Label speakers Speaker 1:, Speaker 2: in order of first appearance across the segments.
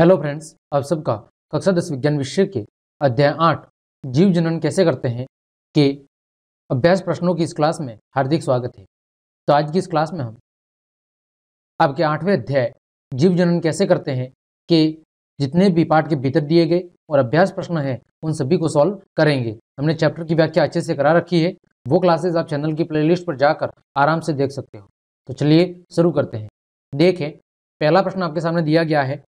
Speaker 1: Hello friends आप सबका कक्षा दस विज्ञान विषय के अध्याय आठ जीव जनन कैसे करते हैं के अभ्यास प्रश्नों की इस क्लास में हार्दिक स्वागत है तो आज की इस क्लास में हम आपके आठवें अध्याय जीव जनन कैसे करते हैं के जितने भी पाठ के भीतर दिए गए और अभ्यास प्रश्न हैं उन सभी को सॉल्व करेंगे हमने चैप्टर की व्याख्या अच्छे से करा रखी है वो क्लासेज आप चैनल की प्लेलिस्ट पर जाकर आराम से देख सकते हो तो चलिए शुरू करते हैं देखें पहला प्रश्न आपके सामने दिया गया है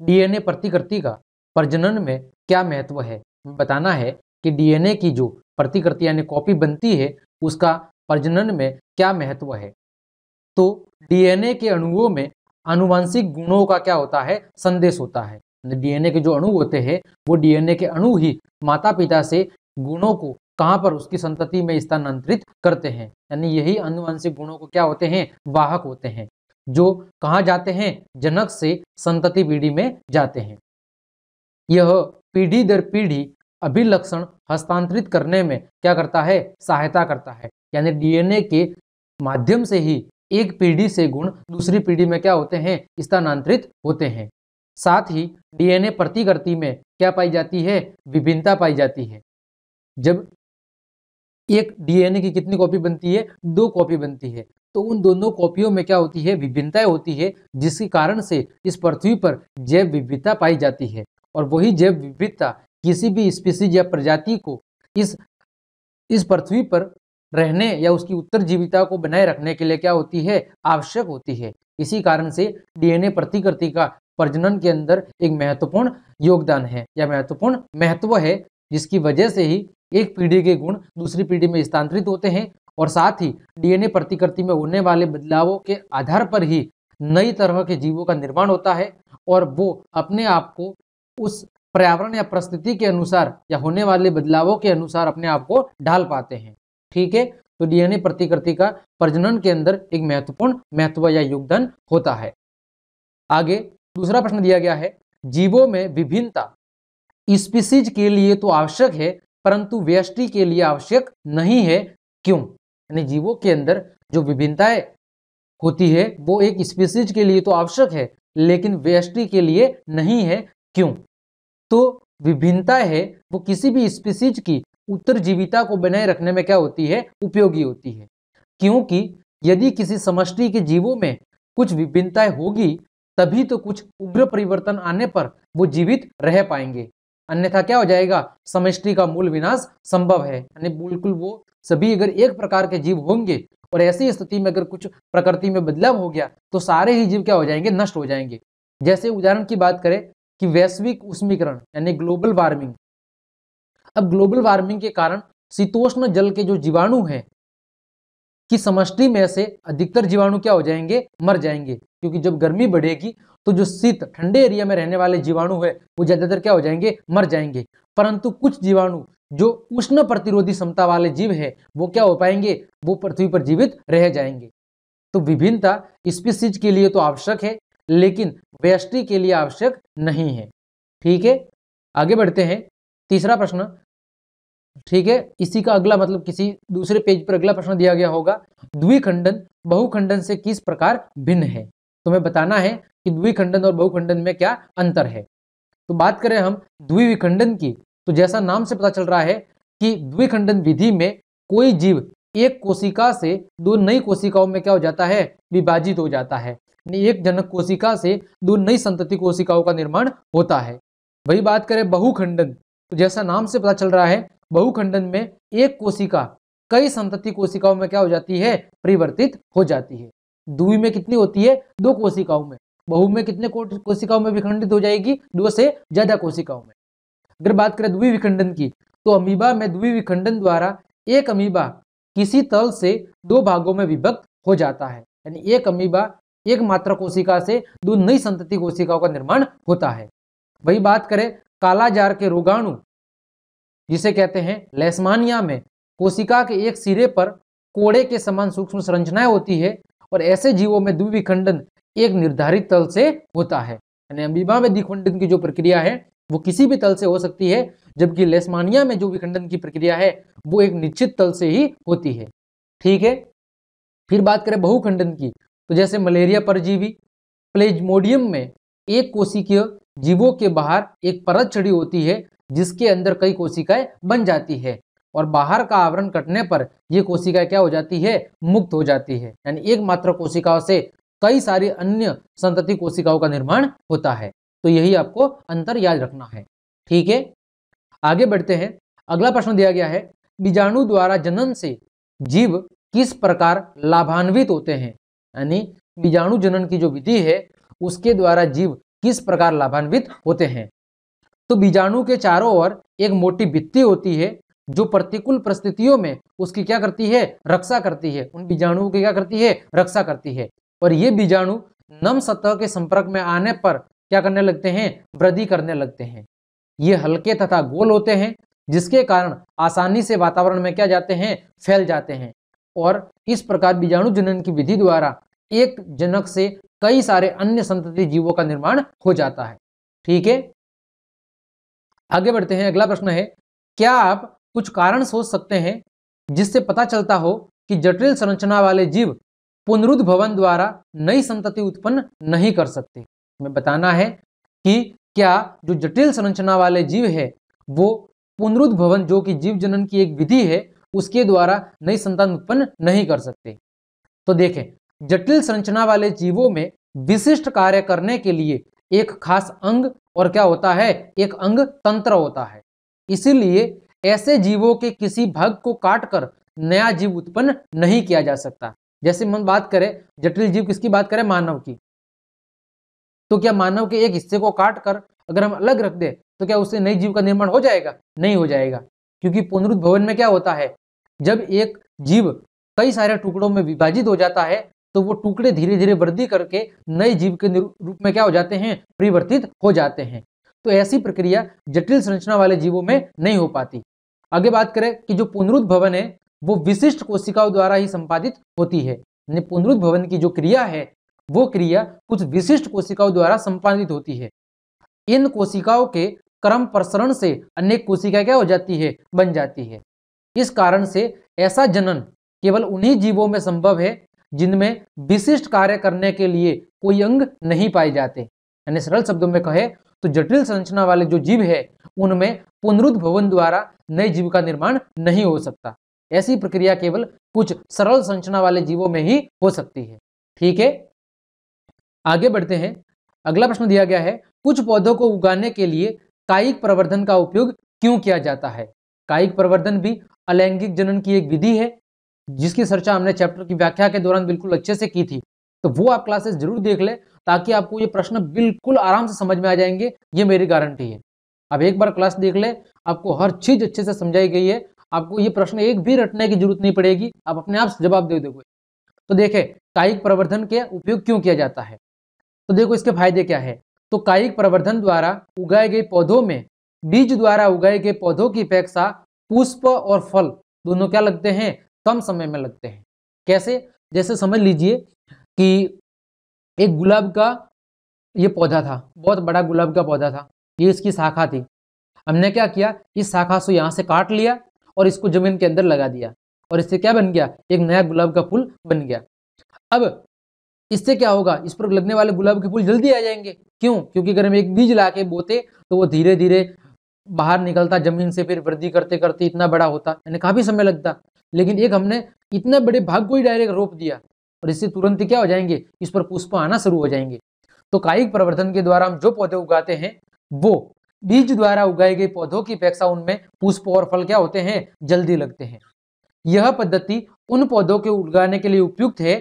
Speaker 1: हम्म। डीएनए प्रतिकृति का प्रजनन में क्या महत्व है हम्म। बताना है कि डीएनए की जो प्रतिकृति यानी कॉपी बनती है उसका प्रजनन में क्या महत्व है तो डीएनए के अणुओं में आनुवंशिक गुणों का क्या होता है संदेश होता है डीएनए के जो अणु होते हैं वो डीएनए के अणु ही माता पिता से गुणों को कहाँ पर उसकी संतति में स्थानांतरित करते हैं यानी यही अनुवंशिक गुणों को क्या होते हैं वाहक होते हैं जो कहा जाते हैं जनक से संतति पीढ़ी में जाते हैं यह पीढ़ी दर पीढ़ी अभिलक्षण हस्तांतरित करने में क्या करता है सहायता करता है यानी डीएनए के माध्यम से ही एक पीढ़ी से गुण दूसरी पीढ़ी में क्या होते हैं स्थानांतरित होते हैं साथ ही डीएनए प्रतिकृति में क्या पाई जाती है विभिन्नता पाई जाती है जब एक डीएनए की कितनी कॉपी बनती है दो कॉपी बनती है तो उन दोनों कॉपियों में क्या होती है विभिन्नताएं होती है जिसके कारण से इस पृथ्वी पर जैव विविधता पाई जाती है और वही जैव विविधता किसी भी स्पीसीज या प्रजाति को इस इस पृथ्वी पर रहने या उसकी उत्तर जीविता को बनाए रखने के लिए क्या होती है आवश्यक होती है इसी कारण से डीएनए प्रतिकृति का प्रजनन के अंदर एक महत्वपूर्ण योगदान है या महत्वपूर्ण महत्व है जिसकी वजह से ही एक पीढ़ी के गुण दूसरी पीढ़ी में स्थानांतरित होते हैं और साथ ही डीएनए प्रतिकृति में होने वाले बदलावों के आधार पर ही नई तरह के जीवों का निर्माण होता है और वो अपने आप को उस पर्यावरण या परिस्थिति के अनुसार या होने वाले बदलावों के अनुसार अपने आप को ढाल पाते हैं ठीक है तो डीएनए प्रतिकृति का प्रजनन के अंदर एक महत्वपूर्ण महत्व या योगदान होता है आगे दूसरा प्रश्न दिया गया है जीवों में विभिन्नता स्पीसीज के लिए तो आवश्यक है परंतु व्यष्टि के लिए आवश्यक नहीं है क्यों यानी जीवों के अंदर जो विभिन्नताएं होती है वो एक स्पीसीज के लिए तो आवश्यक है लेकिन व्यष्टि के लिए नहीं है क्यों तो विभिन्नता है वो किसी भी स्पीसीज की उत्तर जीविता को बनाए रखने में क्या होती है उपयोगी होती है क्योंकि यदि किसी समष्टि के जीवों में कुछ विभिन्नताएं होगी तभी तो कुछ उग्र परिवर्तन आने पर वो जीवित रह पाएंगे अन्यथा क्या हो जाएगा समष्टि का मूल विनाश संभव है यानी बिल्कुल वो सभी अगर एक प्रकार के जीव होंगे और ऐसी स्थिति में अगर कुछ प्रकृति में बदलाव हो गया तो सारे ही जीव क्या हो जाएंगे नष्ट हो जाएंगे जैसे उदाहरण की बात करें कि वैश्विक उष्मीकरण यानी ग्लोबल वार्मिंग अब ग्लोबल वार्मिंग के कारण शीतोष्ण जल के जो जीवाणु हैं कि समष्टि में से अधिकतर जीवाणु क्या हो जाएंगे मर जाएंगे क्योंकि जब गर्मी बढ़ेगी तो जो शीत ठंडे एरिया में रहने वाले जीवाणु है वो ज़्यादातर क्या हो जाएंगे मर जाएंगे परंतु कुछ जीवाणु जो उष्ण प्रतिरोधी क्षमता वाले जीव है वो क्या हो पाएंगे वो पृथ्वी पर जीवित रह जाएंगे तो विभिन्नता स्पीसीज के लिए तो आवश्यक है लेकिन व्यष्टि के लिए आवश्यक नहीं है ठीक है आगे बढ़ते हैं तीसरा प्रश्न ठीक है इसी का अगला मतलब किसी दूसरे पेज पर अगला प्रश्न दिया गया होगा द्विखंडन बहुखंडन से किस प्रकार भिन्न है तुम्हें बताना है कि द्विखंडन और बहुखंडन में क्या अंतर है तो बात करें हम द्विविखंडन की तो जैसा नाम से पता चल रहा है कि द्विखंडन विधि में कोई जीव एक कोशिका से दो नई कोशिकाओं में क्या हो जाता है विभाजित हो जाता है एक जनक कोशिका से दो नई संतति कोशिकाओं का निर्माण होता है वही बात करें बहुखंडन तो जैसा नाम से पता चल रहा है बहुखंडन में एक कोशिका कई संतति कोशिकाओं में क्या हो जाती है परिवर्तित हो जाती है दुई में कितनी होती है दो कोशिकाओं में बहु में कितने कोशिकाओं में विखंडित हो जाएगी दो से ज्यादा कोशिकाओं में अगर बात करें द्वि विखंडन की तो अमीबा में द्वि विखंडन द्वारा एक अमीबा किसी तल से दो भागों में विभक्त हो जाता है यानी एक अमीबा एक मात्र कोशिका से दो नई संतति कोशिकाओं का निर्माण होता है वही बात करें कालाजार के रोगाणु जिसे कहते हैं लेस्मानिया में कोशिका के एक सिरे पर कोड़े के समान सूक्ष्म संरचनाएं होती है और ऐसे जीवों में द्विविखंडन एक निर्धारित तल से होता है यानी अमीबा में द्विखंडन की जो प्रक्रिया है वो किसी भी तल से हो सकती है जबकि लेसमानिया में जो विखंडन की प्रक्रिया है वो एक निश्चित तल से ही होती है ठीक है फिर बात करें बहुखंडन की तो जैसे मलेरिया परजीवी प्लेजमोडियम में एक कोशिकीय जीवों के बाहर एक परत चढ़ी होती है जिसके अंदर कई कोशिकाएं बन जाती है और बाहर का आवरण कटने पर यह कोशिका क्या हो जाती है मुक्त हो जाती है यानी एकमात्र कोशिकाओं से कई सारी अन्य संतति कोशिकाओं का निर्माण होता है तो यही आपको अंतर याद रखना है ठीक है आगे बढ़ते हैं अगला प्रश्न दिया गया है बीजाणु द्वारा जनन से जीव किस प्रकार लाभान्वित होते हैं यानी बीजाणु जनन की जो विधि है उसके द्वारा जीव किस प्रकार लाभान्वित होते हैं तो बीजाणु के चारों ओर एक मोटी भित्ती होती है जो प्रतिकूल परिस्थितियों में उसकी क्या करती है रक्षा करती है उन बीजाणुओं की क्या करती है रक्षा करती है और ये बीजाणु नम सतह के संपर्क में आने पर क्या करने लगते हैं वृद्धि करने लगते हैं ये हल्के तथा गोल होते हैं जिसके कारण आसानी से वातावरण में क्या जाते हैं फैल जाते हैं और इस प्रकार बीजाणु जनन की विधि द्वारा एक जनक से कई सारे अन्य संतति जीवों का निर्माण हो जाता है ठीक है आगे बढ़ते हैं अगला प्रश्न है क्या आप कुछ कारण सोच सकते हैं जिससे पता चलता हो कि जटिल संरचना वाले जीव पुनरुद्भवन द्वारा नई संतति उत्पन्न नहीं कर सकते हमें बताना है कि क्या जो जटिल संरचना वाले जीव है वो पुनरुद्भवन जो कि जीव जनन की एक विधि है उसके द्वारा नई संतान उत्पन्न नहीं कर सकते तो देखें जटिल संरचना वाले जीवों में विशिष्ट कार्य करने के लिए एक खास अंग और क्या होता है एक अंग तंत्र होता है इसीलिए ऐसे जीवों के किसी भाग को काट कर नया जीव उत्पन्न नहीं किया जा सकता जैसे हम बात करें जटिल जीव किसकी बात करें मानव की तो क्या मानव के एक हिस्से को काट कर अगर हम अलग रख दे तो क्या उससे नई जीव का निर्माण हो जाएगा नहीं हो जाएगा क्योंकि पुनरुद्भवन में क्या होता है जब एक जीव कई सारे टुकड़ों में विभाजित हो जाता है तो वो टुकड़े धीरे धीरे वृद्धि करके नए जीव के रूप में क्या हो जाते हैं परिवर्तित हो जाते हैं तो ऐसी प्रक्रिया जटिल संरचना वाले जीवों में नहीं हो पाती आगे बात करें कि जो पुनरुद्ध भवन है वो विशिष्ट कोशिकाओं द्वारा ही संपादित होती है यानी पुनरुद्ध भवन की जो क्रिया है वो क्रिया कुछ विशिष्ट कोशिकाओं द्वारा संपादित होती है इन कोशिकाओं के क्रम प्रसरण से अनेक कोशिकाएं क्या हो जाती है बन जाती है इस कारण से ऐसा जनन केवल उन्हीं जीवों में संभव है जिनमें विशिष्ट कार्य करने के लिए कोई अंग नहीं पाए जाते यानी सरल शब्दों में कहे तो जटिल संरचना वाले जो जीव है उनमें पुनरुद्भवन द्वारा नए जीव का निर्माण नहीं हो सकता ऐसी प्रक्रिया केवल कुछ सरल संरचना वाले जीवों में ही हो सकती है ठीक है आगे बढ़ते हैं अगला प्रश्न दिया गया है कुछ पौधों को उगाने के लिए कायिक प्रवर्धन का उपयोग क्यों किया जाता है कायिक प्रवर्धन भी अलैंगिक जनन की एक विधि है जिसकी चर्चा हमने चैप्टर की व्याख्या के दौरान बिल्कुल अच्छे से की थी तो वो आप क्लासेस जरूर देख ले ताकि आपको ये प्रश्न बिल्कुल आराम से समझ में आ जाएंगे ये मेरी गारंटी है आप एक बार क्लास देख ले आपको हर चीज अच्छे से समझाई गई है आपको ये प्रश्न एक भी रटने की जरूरत नहीं पड़ेगी आप अपने आप जवाब दे दोगे तो देखे कायिक प्रवर्धन के उपयोग क्यों किया जाता है तो देखो इसके फायदे क्या है तो कायिक प्रवर्धन द्वारा उगाए गए पौधों में बीज द्वारा उगाए गए पौधों की अपेक्षा पुष्प और फल दोनों क्या लगते हैं कम समय में लगते हैं कैसे जैसे समझ लीजिए कि एक गुलाब का ये पौधा था बहुत बड़ा गुलाब का पौधा था ये इसकी शाखा थी हमने क्या किया इस शाखा से यहाँ से काट लिया और इसको जमीन के अंदर लगा दिया और इससे क्या बन गया एक नया गुलाब का फूल बन गया अब इससे क्या होगा इस पर लगने वाले गुलाब के फूल जल्दी आ जाएंगे क्यों क्योंकि अगर हम एक बीज ला के बोते तो वो धीरे धीरे बाहर निकलता जमीन से फिर वृद्धि करते करते इतना बड़ा होता यानी काफ़ी समय लगता लेकिन एक हमने इतने बड़े भाग को ही डायरेक्ट रोप दिया और इससे तुरंत क्या हो जाएंगे इस पर पुष्प आना शुरू हो जाएंगे तो कायिक प्रवर्धन के द्वारा हम जो पौधे उगाते हैं वो बीज द्वारा उगाए गए पौधों की अपेक्षा उनमें पुष्प और फल क्या होते हैं जल्दी लगते हैं यह पद्धति उन पौधों के उगाने के लिए उपयुक्त है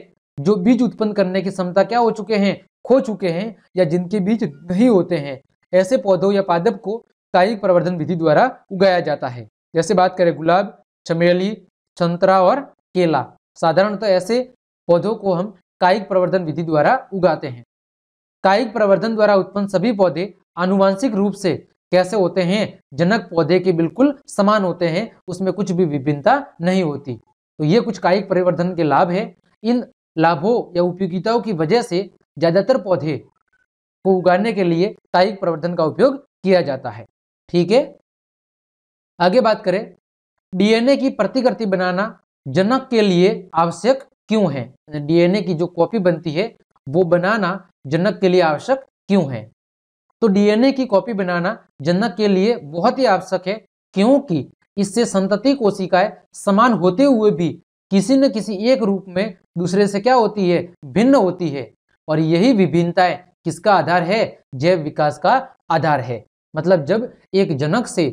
Speaker 1: जो बीज उत्पन्न करने की क्षमता क्या हो चुके हैं खो चुके हैं या जिनके बीज नहीं होते हैं ऐसे पौधों या पादप को कायिक प्रवर्धन विधि द्वारा उगाया जाता है जैसे बात करें गुलाब चमेली संतरा और केला साधारणतः तो ऐसे पौधों को हम कायिक प्रवर्धन विधि द्वारा उगाते हैं कायिक प्रवर्धन द्वारा उत्पन्न सभी पौधे आनुवांशिक रूप से कैसे होते हैं जनक पौधे के बिल्कुल समान होते हैं उसमें कुछ भी विभिन्नता नहीं होती तो ये कुछ कायिक परिवर्धन के लाभ है इन लाभों या उपयोगिताओं की वजह से ज्यादातर पौधे को उगाने के लिए कायिक प्रवर्धन का उपयोग किया जाता है ठीक है आगे बात करें डीएनए की प्रतिकृति बनाना जनक के लिए आवश्यक क्यों है डीएनए की जो कॉपी बनती है वो बनाना जनक के लिए आवश्यक क्यों है तो डीएनए की कॉपी बनाना जनक के लिए बहुत ही आवश्यक है क्योंकि इससे संतति कोशिकाएं समान होते हुए भी किसी न किसी एक रूप में दूसरे से क्या होती है भिन्न होती है और यही विभिन्नताएं किसका आधार है जैव विकास का आधार है मतलब जब एक जनक से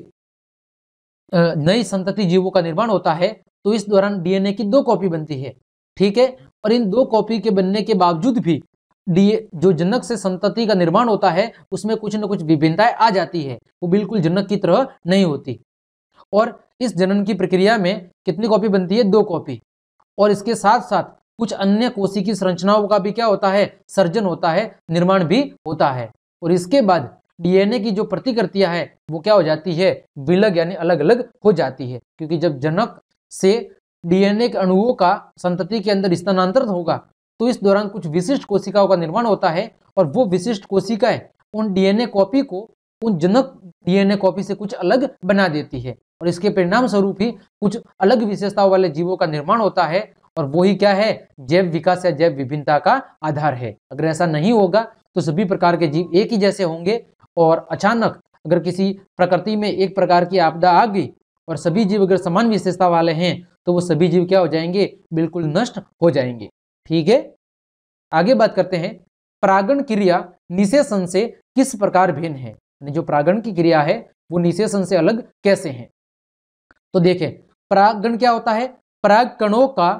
Speaker 1: नई संतति जीवों का निर्माण होता है तो इस दौरान डीएनए की दो कॉपी बनती है ठीक है और इन दो कॉपी के बनने के बावजूद भी डीए जो जनक से संतति का निर्माण होता है उसमें कुछ न कुछ विभिन्नताएं आ जाती है वो बिल्कुल जनक की तरह नहीं होती और इस जनन की प्रक्रिया में कितनी कॉपी बनती है दो कॉपी और इसके साथ साथ कुछ अन्य कोशी की संरचनाओं का भी क्या होता है सर्जन होता है निर्माण भी होता है और इसके बाद डीएनए की जो प्रतिकृतियां है वो क्या हो जाती है विलग यानी अलग अलग हो जाती है क्योंकि जब जनक से डीएनए के अणुओं का संतति के अंदर स्थानांतरण होगा तो इस दौरान कुछ विशिष्ट कोशिकाओं का निर्माण होता है और वो विशिष्ट कोशिकाएं उन डीएनए कॉपी को उन जनक डीएनए कॉपी से कुछ अलग बना देती है और इसके परिणाम स्वरूप ही कुछ अलग विशेषताओं वाले जीवों का निर्माण होता है और वही क्या है जैव विकास या जैव विभिन्नता का आधार है अगर ऐसा नहीं होगा तो सभी प्रकार के जीव एक ही जैसे होंगे और अचानक अगर किसी प्रकृति में एक प्रकार की आपदा आ गई और सभी जीव अगर समान विशेषता वाले हैं तो वो सभी जीव क्या हो जाएंगे बिल्कुल नष्ट हो जाएंगे ठीक है आगे बात करते हैं प्रागण क्रिया निशेषण से किस प्रकार भिन्न है जो प्रागण की क्रिया है वो निशेषण से अलग कैसे है तो देखें परागण क्या होता है प्राग कणों का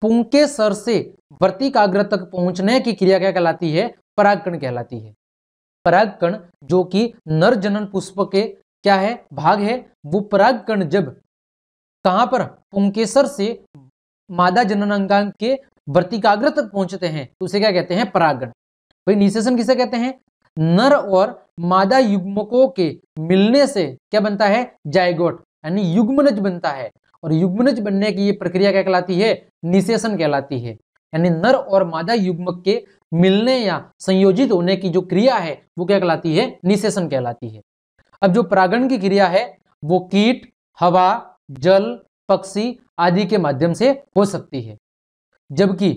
Speaker 1: पुंके सर से वर्तिकाग्र तक पहुंचने की क्रिया क्या कहलाती है परागकण कहलाती है परागकण जो कि नर जनन पुष्प के क्या है भाग है वो परागकण जब कहां पर पुंकेसर से मादा जननांगांग के वर्तिकाग्र तक पहुंचते हैं तो उसे क्या कहते हैं परागण भाई निशेषण किसे कहते हैं नर और मादा युग्मकों के मिलने से क्या बनता है जायगोट यानी युग्मनज बनता है और युग्मनज बनने की ये प्रक्रिया क्या कहलाती है निशेषण कहलाती है यानी नर और मादा युग्मक के मिलने या संयोजित होने की जो क्रिया है वो क्या कहलाती है निशेषण कहलाती है अब जो परागण की क्रिया है वो कीट हवा जल पक्षी आदि के माध्यम से हो सकती है जबकि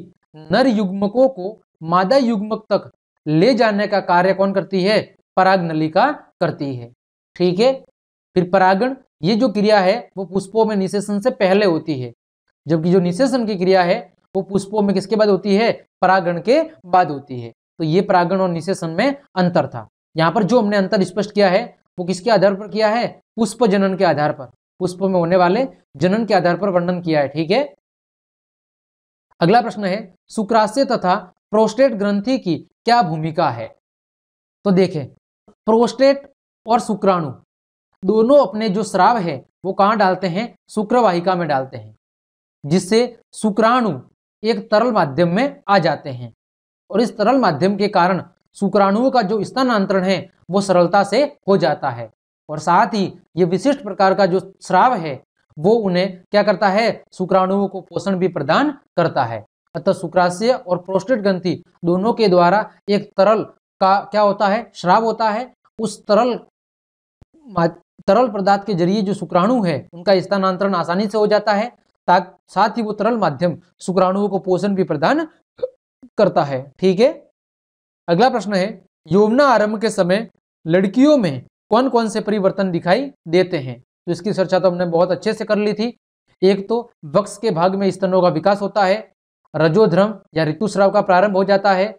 Speaker 1: नर युग्मकों को मादा युग्मक तक ले जाने का कार्य कौन करती है पराग नलिका करती है ठीक है फिर परागण ये जो क्रिया है वो पुष्पों में निशेषण से पहले होती है जबकि जो निशेषण की क्रिया है वो पुष्पों में किसके बाद होती है परागण के बाद होती है तो ये परागण और निशेषण में अंतर था यहाँ पर जो हमने अंतर स्पष्ट किया है वो किसके आधार पर किया है पुष्प जनन के आधार पर पुष्प में होने वाले जनन के आधार पर वर्णन किया है ठीक है अगला प्रश्न है शुक्राशय तथा प्रोस्टेट ग्रंथि की क्या भूमिका है तो देखें प्रोस्टेट और शुक्राणु दोनों अपने जो श्राव है वो कहाँ डालते हैं शुक्रवाहिका में डालते हैं जिससे शुक्राणु एक तरल माध्यम में आ जाते हैं और इस तरल माध्यम के कारण शुक्राणुओं का जो स्थानांतरण है वो सरलता से हो जाता है और साथ ही ये विशिष्ट प्रकार का जो श्राव है वो उन्हें क्या करता है शुक्राणुओं को पोषण भी प्रदान करता है अतः शुक्राशय और प्रोस्टेट ग्रंथि दोनों के द्वारा एक तरल का क्या होता है श्राव होता है उस तरल तरल पदार्थ के जरिए जो शुक्राणु है उनका स्थानांतरण आसानी से हो जाता है साथ ही वो तरल माध्यम शुक्राणुओं को पोषण भी प्रदान करता है ठीक है अगला प्रश्न है यौवना आरंभ के समय लड़कियों में कौन कौन से परिवर्तन दिखाई देते हैं तो इसकी चर्चा तो हमने बहुत अच्छे से कर ली थी एक तो वक्स के भाग में स्तनों का विकास होता है रजोध्रम या ऋतुस्राव का प्रारंभ हो जाता है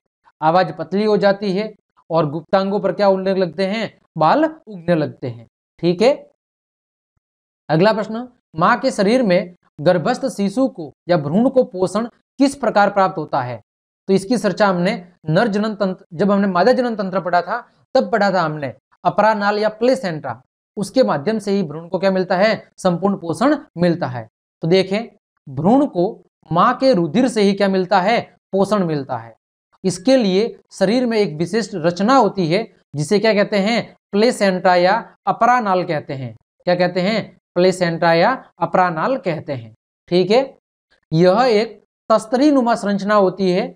Speaker 1: आवाज पतली हो जाती है और गुप्तांगों पर क्या उड़ने लगते हैं बाल उगने लगते हैं ठीक है अगला प्रश्न माँ के शरीर में गर्भस्थ शिशु को या भ्रूण को पोषण किस प्रकार प्राप्त होता है तो इसकी चर्चा हमने नर जनन तंत्र जब हमने मादा जनन तंत्र पढ़ा था तब पढ़ा था हमने अपरा नाल या प्लेसेंट्रा उसके माध्यम से ही भ्रूण को क्या मिलता है संपूर्ण पोषण मिलता है तो देखें भ्रूण को माँ के रुधिर से ही क्या मिलता है पोषण मिलता है इसके लिए शरीर में एक विशिष्ट रचना होती है जिसे क्या कहते हैं प्लेसेंटा या अपरानाल कहते हैं क्या कहते हैं प्लेसेंटा या अपरानाल कहते हैं ठीक है यह एक तस्तरी नुमा संरचना होती है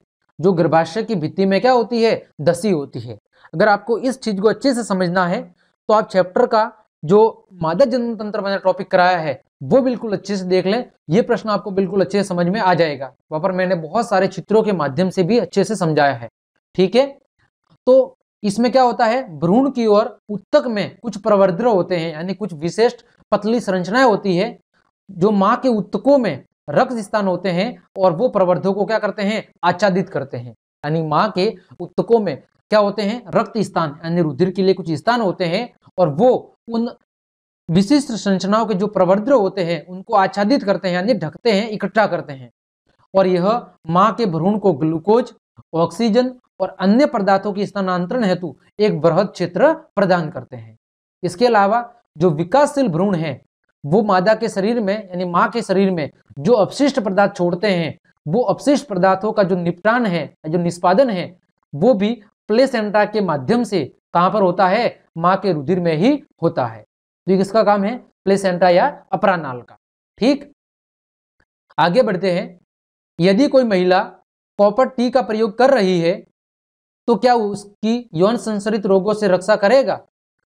Speaker 1: जो गर्भाशय की भित्ति में क्या होती है दसी होती है अगर आपको इस चीज को अच्छे से समझना है तो आप चैप्टर का जो मादक जनतंत्र मैंने टॉपिक कराया है वो बिल्कुल अच्छे से देख लें ये प्रश्न आपको बिल्कुल अच्छे से समझ में आ जाएगा वहां पर मैंने बहुत सारे चित्रों के माध्यम से भी अच्छे से समझाया है ठीक है तो इसमें क्या होता है भ्रूण की ओर उत्तक में कुछ प्रवर्द्र होते हैं यानी कुछ विशेष पतली संरचनाएं होती है जो माँ के उत्तकों में रक्त स्थान होते हैं और वो प्रवर्धों को क्या करते हैं आच्छादित करते हैं यानी माँ के उत्तकों में क्या होते हैं रक्त स्थान यानी रुधिर के लिए कुछ स्थान होते हैं और वो उन विशिष्ट संरचनाओं के जो प्रवर्द्र होते हैं उनको आच्छादित करते हैं यानी ढकते हैं इकट्ठा करते हैं और यह माँ के भ्रूण को ग्लूकोज ऑक्सीजन और अन्य पदार्थों के स्थानांतरण हेतु एक बृहद क्षेत्र प्रदान करते हैं इसके अलावा जो विकासशील भ्रूण है वो मादा के शरीर में यानी माँ के शरीर में जो अपशिष्ट पदार्थ छोड़ते हैं वो अपशिष्ट पदार्थों का जो निपटान है जो निष्पादन है वो भी प्लेसेंटा के माध्यम से कहां पर होता है मां के रुधिर में ही होता है तो किसका काम है प्लेसेंटा या अपरानाल का ठीक आगे बढ़ते हैं यदि कोई महिला कॉपर टी का प्रयोग कर रही है तो क्या उसकी यौन संसरित रोगों से रक्षा करेगा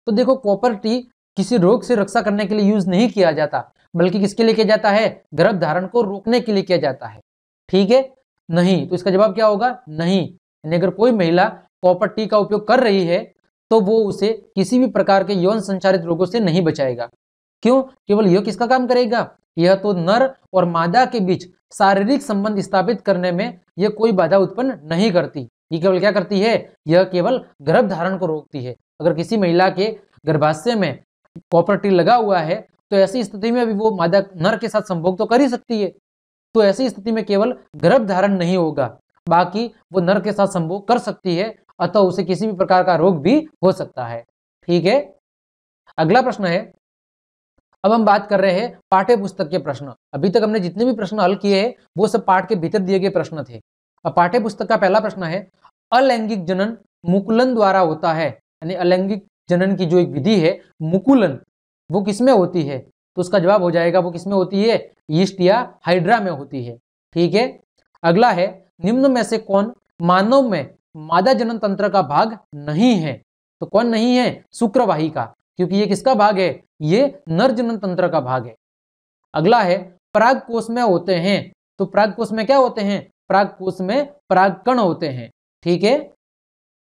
Speaker 1: तो देखो कॉपर टी किसी रोग से रक्षा करने के लिए यूज नहीं किया जाता बल्कि किसके लिए किया जाता है गर्भ धारण को रोकने के लिए किया जाता है ठीक है नहीं तो इसका जवाब क्या होगा नहीं अगर कोई महिला कॉपर टी का उपयोग कर रही है तो वो उसे किसी भी प्रकार के यौन संचारित रोगों से नहीं बचाएगा क्यों केवल यह किसका काम करेगा यह तो नर और मादा के बीच शारीरिक संबंध स्थापित करने में यह कोई बाधा उत्पन्न नहीं करती ये केवल क्या करती है यह केवल गर्भ धारण को रोकती है अगर किसी महिला के गर्भाशय में कॉपर टी लगा हुआ है तो ऐसी स्थिति में भी वो मादा नर के साथ संभोग तो कर ही सकती है तो ऐसी स्थिति में केवल गर्भ धारण नहीं होगा बाकी वो नर के साथ संभोग कर सकती है अतः उसे किसी भी प्रकार का रोग भी हो सकता है ठीक है अगला प्रश्न है अब हम बात कर रहे हैं पाठ्य पुस्तक के प्रश्न अभी तक हमने जितने भी प्रश्न हल किए हैं वो सब पाठ के भीतर दिए गए प्रश्न थे अब पाठ्य पुस्तक का पहला प्रश्न है अलैंगिक जनन मुकुलन द्वारा होता है यानी अलैंगिक जनन की जो एक विधि है मुकुलन वो किसमें होती है तो उसका जवाब हो जाएगा वो किसमें होती है ईस्ट या हाइड्रा में होती है ठीक है अगला है निम्न में से कौन मानव में मादा जनन तंत्र का भाग नहीं है तो कौन नहीं है शुक्रवाही का क्योंकि ये किसका भाग है ये नर जनन तंत्र का भाग है अगला है पराग कोष में होते हैं तो पराग कोष में क्या होते हैं पराग कोष में पराग कण होते हैं ठीक है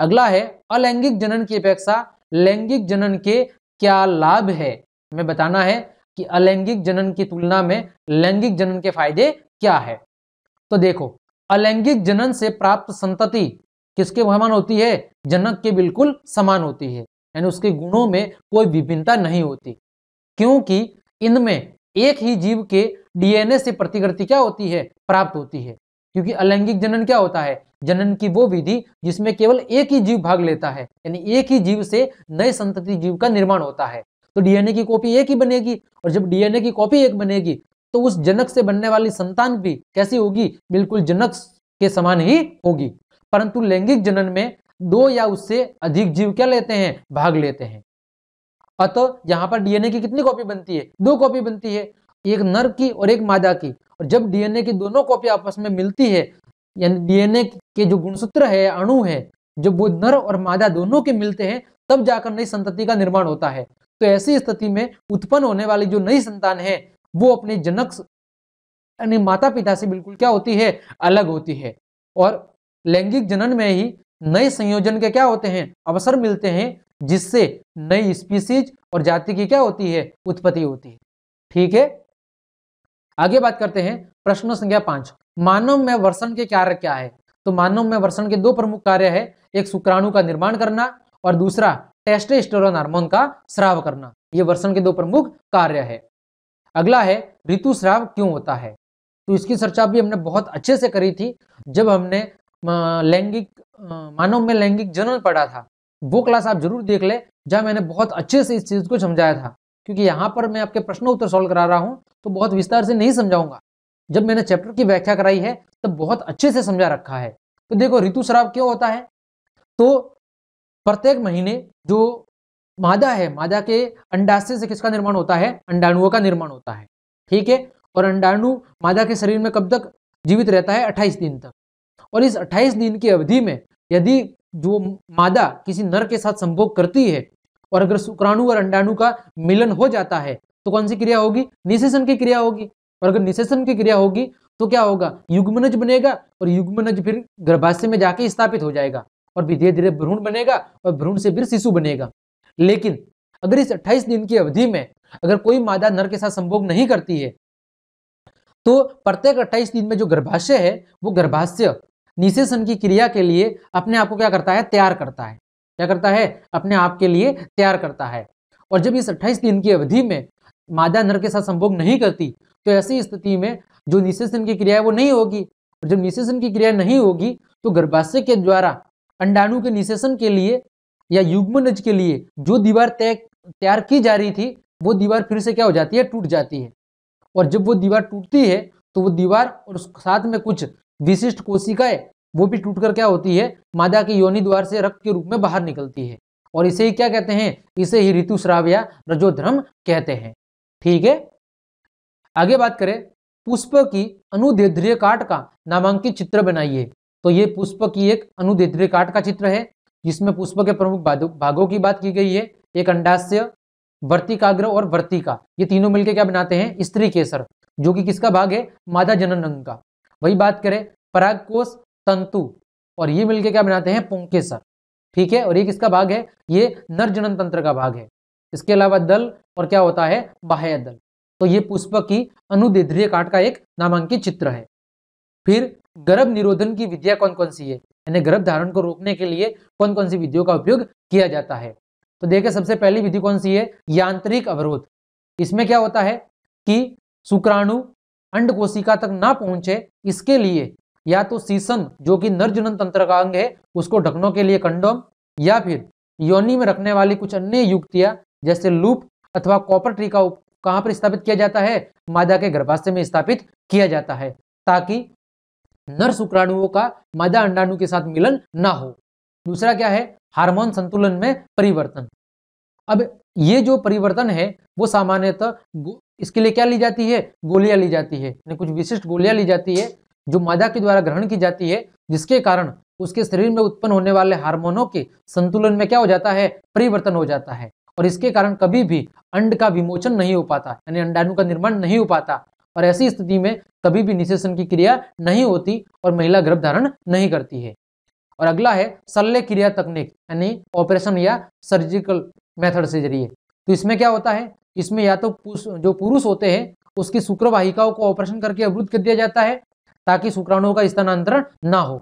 Speaker 1: अगला है अलैंगिक जनन की अपेक्षा लैंगिक जनन के क्या लाभ है हमें बताना है कि अलैंगिक जनन की तुलना में लैंगिक जनन के फायदे क्या है तो देखो अलैंगिक जनन से प्राप्त संतति किसके समान होती है जनक के बिल्कुल समान होती है यानी उसके गुणों में कोई विभिन्नता नहीं होती क्योंकि इनमें एक ही जीव के डीएनए से प्रतिकृति क्या होती है प्राप्त होती है क्योंकि अलैंगिक जनन क्या होता है जनन की वो विधि जिसमें केवल एक ही जीव भाग लेता है यानी एक ही जीव से नए संतति जीव का निर्माण होता है तो डीएनए की कॉपी एक ही बनेगी और जब डीएनए की कॉपी एक बनेगी तो उस जनक से बनने वाली संतान भी कैसी होगी बिल्कुल जनक के समान ही होगी परंतु लैंगिक जनन में दो या उससे अधिक जीव क्या लेते हैं भाग लेते हैं अतः यहाँ पर डीएनए की कितनी कॉपी बनती है दो कॉपी बनती है एक नर की और एक मादा की और जब डीएनए की दोनों कॉपी आपस में मिलती है यानी डीएनए के जो गुणसूत्र है अणु है जब वो नर और मादा दोनों के मिलते हैं तब जाकर नई संतति का निर्माण होता है तो ऐसी स्थिति में उत्पन्न होने वाली जो नई संतान है वो अपने जनक यानी माता पिता से बिल्कुल क्या होती है अलग होती है और लैंगिक जनन में ही नए संयोजन के क्या होते हैं अवसर मिलते हैं जिससे नई स्पीसीज और जाति की क्या होती है उत्पत्ति होती है ठीक है आगे बात करते हैं प्रश्न संख्या पांच मानव में वर्षण के कार्य क्या है तो मानव में वर्षण के दो प्रमुख कार्य है एक शुक्राणु का निर्माण करना और दूसरा टेस्टेस्टोरन हार्मोन का श्राव करना ये वर्षण के दो प्रमुख कार्य है अगला है ऋतु श्राव क्यों होता है तो इसकी चर्चा भी हमने बहुत अच्छे से करी थी जब हमने लैंगिक मानव में लैंगिक जर्नल पढ़ा था वो क्लास आप जरूर देख ले जहाँ मैंने बहुत अच्छे से इस चीज़ को समझाया था क्योंकि यहाँ पर मैं आपके प्रश्न उत्तर सॉल्व करा रहा हूँ तो बहुत विस्तार से नहीं समझाऊंगा जब मैंने चैप्टर की व्याख्या कराई है तब तो बहुत अच्छे से समझा रखा है तो देखो ऋतु श्राव क्यों होता है तो प्रत्येक महीने जो मादा है मादा के अंडाशय से किसका निर्माण होता है अंडाणुओं का निर्माण होता है ठीक है और अंडाणु मादा के शरीर में कब तक जीवित रहता है अट्ठाईस दिन तक और इस 28 दिन की अवधि में यदि जो मादा किसी नर के साथ संभोग करती है और अगर शुक्राणु और अंडाणु का मिलन हो जाता है तो कौन सी क्रिया होगी निशेषण की क्रिया होगी और अगर निशेषण की क्रिया होगी तो क्या होगा युग्मनज बनेगा और युग्मनज फिर गर्भाशय में जाके स्थापित हो जाएगा और भी धीरे धीरे भ्रूण बनेगा और भ्रूण से फिर शिशु बनेगा लेकिन अगर इस 28 दिन की अवधि में अगर कोई मादा नर के साथ संभोग नहीं करती है तो प्रत्येक 28 दिन में जो गर्भाशय है वो गर्भाशय निशेषण की क्रिया के लिए अपने आप को क्या करता है तैयार करता है क्या करता है अपने आप के लिए तैयार करता है और जब इस अट्ठाईस दिन की अवधि में मादा नर के साथ संभोग नहीं करती तो ऐसी स्थिति में जो निशेषण की क्रिया है वो नहीं होगी और जब निशेषण की क्रिया नहीं होगी तो गर्भाशय के द्वारा अंडाणु के निशेषण के लिए या युग्मनज के लिए जो दीवार तय तैयार की जा रही थी वो दीवार फिर से क्या हो जाती है टूट जाती है और जब वो दीवार टूटती है तो वो दीवार और साथ में कुछ विशिष्ट कोशिकाएं वो भी टूटकर क्या होती है मादा की योनि द्वार से रक्त के रूप में बाहर निकलती है और इसे ही क्या कहते हैं इसे ही ऋतुश्राव या रजोधर्म कहते हैं ठीक है आगे बात करें पुष्प की अनुदेध्रिय काट का नामांकित चित्र बनाइए तो ये पुष्प की एक अनुदेध्रिय काट का चित्र है जिसमें पुष्प के प्रमुख भागों की बात की गई है एक अंडास्य वर्तिकाग्र और वर्तिका ये तीनों मिलकर क्या बनाते हैं स्त्री केसर जो कि किसका भाग है मादा जनन अंग का वही बात करें परागकोश तंतु और ये मिलके क्या बनाते हैं पुंकेसर ठीक है और ये किसका भाग है ये नर जनन तंत्र का भाग है इसके अलावा दल और क्या होता है बाह्य दल तो ये पुष्प की अनुदेध्रीय काट का एक नामांकित चित्र है फिर गर्भ निरोधन की विद्या कौन कौन सी है यानी गर्भ धारण को रोकने के लिए कौन कौन सी विधियों का उपयोग किया जाता है तो देखिए सबसे पहली विधि कौन सी है यांत्रिक अवरोध इसमें क्या होता है कि शुक्राणु अंड कोशिका तक ना पहुंचे इसके लिए या तो सीसन जो कि नर जनन तंत्र का अंग है उसको ढकनों के लिए कंडोम या फिर योनि में रखने वाली कुछ अन्य युक्तियां जैसे लूप अथवा कॉपर ट्री का कहाँ पर स्थापित किया जाता है मादा के गर्भाशय में स्थापित किया जाता है ताकि नर शुक्राणुओं का मादा अंडाणु के साथ मिलन ना हो दूसरा क्या है हार्मोन संतुलन में परिवर्तन अब ये जो परिवर्तन है वो सामान्यतः इसके लिए क्या ली जाती है गोलियां ली जाती है यानी कुछ विशिष्ट गोलियां ली जाती है जो मादा के द्वारा ग्रहण की जाती है जिसके कारण उसके शरीर में उत्पन्न होने वाले हार्मोनों के संतुलन में क्या हो जाता है परिवर्तन हो जाता है और इसके कारण कभी भी अंड का विमोचन नहीं हो पाता यानी अंडाणु का निर्माण नहीं हो पाता और ऐसी स्थिति में कभी भी निषेचन की क्रिया नहीं होती और महिला गर्भ धारण नहीं करती है और अगला है शल्य क्रिया तकनीक यानी ऑपरेशन या सर्जिकल मेथड से जरिए तो इसमें क्या होता है इसमें या तो जो पुरुष होते हैं उसकी शुक्रवाहिकाओं को ऑपरेशन करके अवरुद्ध कर दिया जाता है ताकि शुक्राणुओं का स्थानांतरण ना हो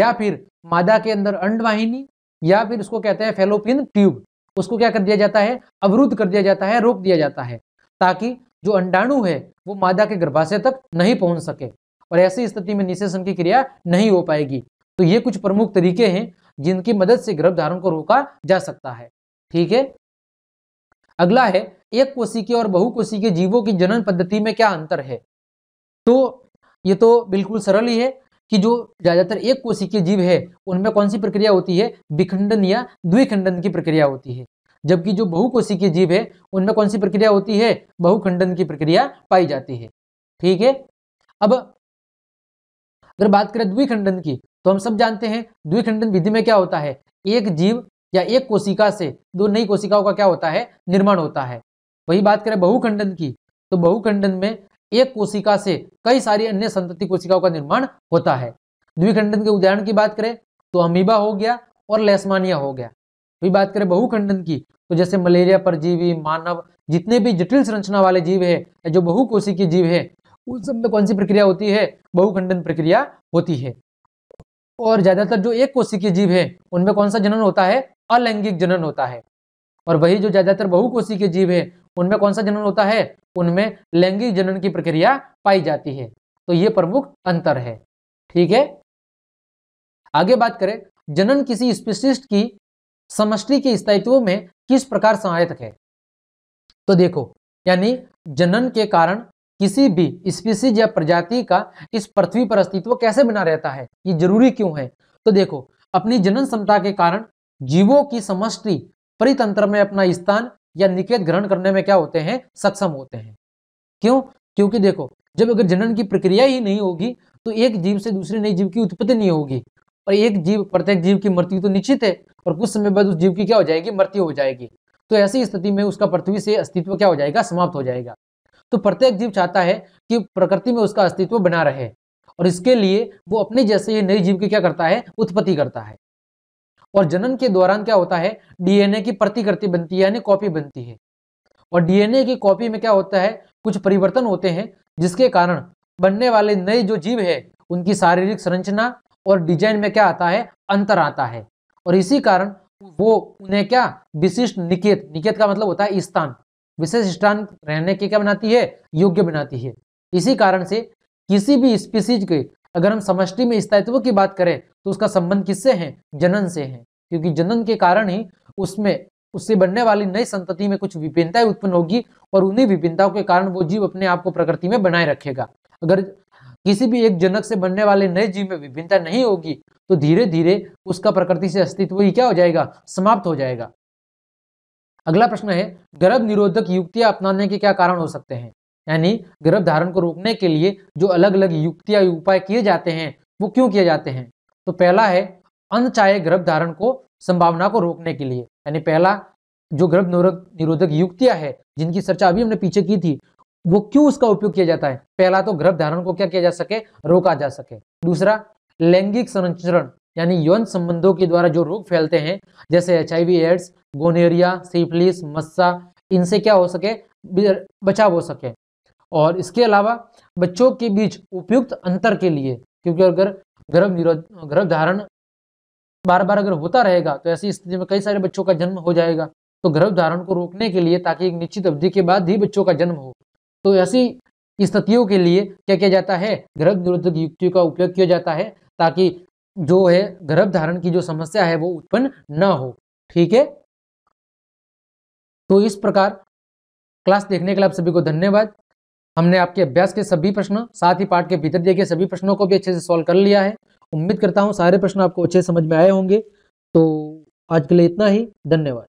Speaker 1: या फिर मादा के अंदर अंडवाहिनी या फिर उसको कहते हैं फेलोपिन ट्यूब उसको क्या कर दिया जाता है अवरुद्ध कर दिया जाता है रोक दिया जाता है ताकि जो अंडाणु है वो मादा के गर्भाशय तक नहीं पहुंच सके और ऐसी स्थिति में निषेचन की क्रिया नहीं हो पाएगी तो ये कुछ प्रमुख तरीके हैं जिनकी मदद से गर्भधारण को रोका जा सकता है ठीक है अगला है एक कोशिकीय और बहुकोशिकीय जीवों की जनन पद्धति में क्या अंतर है तो ये तो बिल्कुल सरल ही है कि जो ज्यादातर एक कोशिकीय जीव है उनमें कौन सी प्रक्रिया होती है विखंडन या द्विखंडन की प्रक्रिया होती है जबकि जो बहुकोशिकीय जीव है उनमें कौन सी प्रक्रिया होती है बहुखंडन की प्रक्रिया पाई जाती है ठीक है अब अगर बात करें द्विखंडन की तो हम सब जानते हैं द्विखंडन विधि में क्या होता है एक जीव या एक कोशिका से दो नई कोशिकाओं का क्या होता है निर्माण होता है वही बात करें बहुखंडन की तो बहुखंडन में एक कोशिका से कई सारी अन्य संतति कोशिकाओं का निर्माण होता है द्विखंडन के उदाहरण की बात करें तो अमीबा हो गया और लेसमानिया हो गया वही बात करें बहुखंडन की तो जैसे मलेरिया परजीवी मानव जितने भी जटिल संरचना वाले जीव है जो बहुकोशिकीय जीव है उन सब में कौन सी प्रक्रिया होती है बहुखंडन प्रक्रिया होती है और ज्यादातर जो एक कोशिकीय जीव है उनमें कौन सा जनन होता है अलैंगिक जनन होता है और वही जो ज्यादातर बहुकोशी के जीव है उनमें कौन सा जनन होता है उनमें लैंगिक जनन की प्रक्रिया पाई जाती है तो ये प्रमुख अंतर है ठीक है आगे बात करें जनन किसी स्पेसिस्ट की समष्टि के स्थायित्व में किस प्रकार सहायक है तो देखो यानी जनन के कारण किसी भी स्पीसीज या प्रजाति का इस पृथ्वी पर अस्तित्व कैसे बना रहता है ये जरूरी क्यों है तो देखो अपनी जनन क्षमता के कारण जीवों की समष्टि परितंत्र में अपना स्थान या निकेत ग्रहण करने में क्या होते हैं सक्षम होते हैं क्यों क्योंकि देखो जब अगर जनन की प्रक्रिया ही नहीं होगी तो एक जीव से दूसरे नई जीव की उत्पत्ति नहीं होगी और एक जीव प्रत्येक जीव की मृत्यु तो निश्चित है और कुछ समय बाद उस जीव की क्या हो जाएगी मृत्यु हो जाएगी तो ऐसी स्थिति में उसका पृथ्वी से अस्तित्व क्या हो जाएगा समाप्त हो जाएगा तो प्रत्येक जीव चाहता है कि प्रकृति में उसका अस्तित्व बना रहे और इसके लिए वो अपने जैसे ये नई जीव की क्या करता है उत्पत्ति करता है और जनन के दौरान क्या होता है डीएनए की प्रतिकृति बनती है यानी कॉपी बनती है और डीएनए की कॉपी में क्या होता है कुछ परिवर्तन होते हैं जिसके कारण बनने वाले नए जो जीव है उनकी शारीरिक संरचना और डिजाइन में क्या आता है अंतर आता है और इसी कारण वो उन्हें क्या विशिष्ट निकेत निकेत का मतलब होता है स्थान विशेष स्थान रहने के क्या बनाती है योग्य बनाती है इसी कारण से किसी भी स्पीसीज के अगर हम समष्टि में स्थायित्व की बात करें तो उसका संबंध किससे है जनन से है क्योंकि जनन के कारण ही उसमें उससे बनने वाली नई संतति में कुछ विभिन्नताएं उत्पन्न होगी और उन्हीं विभिन्नताओं के कारण वो जीव अपने आप को प्रकृति में बनाए रखेगा अगर किसी भी एक जनक से बनने वाले नए जीव में विभिन्नता नहीं होगी तो धीरे धीरे उसका प्रकृति से अस्तित्व ही क्या हो जाएगा समाप्त हो जाएगा अगला प्रश्न है गर्भ निरोधक युक्तियां अपनाने के क्या कारण हो सकते हैं यानी गर्भ धारण को रोकने के लिए जो अलग अलग युक्तियां उपाय किए जाते हैं वो क्यों किए जाते हैं तो पहला है अनचाहे गर्भ धारण को संभावना को रोकने के लिए यानी पहला जो गर्भ निरोधक युक्तियां है जिनकी चर्चा अभी हमने पीछे की थी वो क्यों उसका उपयोग किया जाता है पहला तो गर्भ धारण को क्या किया जा सके रोका जा सके दूसरा लैंगिक संरचरण यानी यौन संबंधों के द्वारा जो रोग फैलते हैं जैसे एच एड्स गोनेरिया सिफिलिस मस्सा इनसे क्या हो सके बचाव हो सके और इसके अलावा बच्चों के बीच उपयुक्त अंतर के लिए क्योंकि अगर गर्भ निरोध गर्भ धारण बार बार अगर होता रहेगा तो ऐसी स्थिति में कई सारे बच्चों का जन्म हो जाएगा तो गर्भ धारण को रोकने के लिए ताकि एक निश्चित अवधि के बाद ही बच्चों का जन्म हो तो ऐसी स्थितियों के लिए क्या किया जाता है गर्भ निरोधक युक्तियों का उपयोग किया जाता है ताकि जो है गर्भ धारण की जो समस्या है वो उत्पन्न न हो ठीक है तो इस प्रकार क्लास देखने के लिए आप सभी को धन्यवाद हमने आपके अभ्यास के सभी प्रश्न साथ ही पाठ के भीतर दिए गए सभी प्रश्नों को भी अच्छे से सॉल्व कर लिया है उम्मीद करता हूँ सारे प्रश्न आपको अच्छे समझ में आए होंगे तो आज के लिए इतना ही धन्यवाद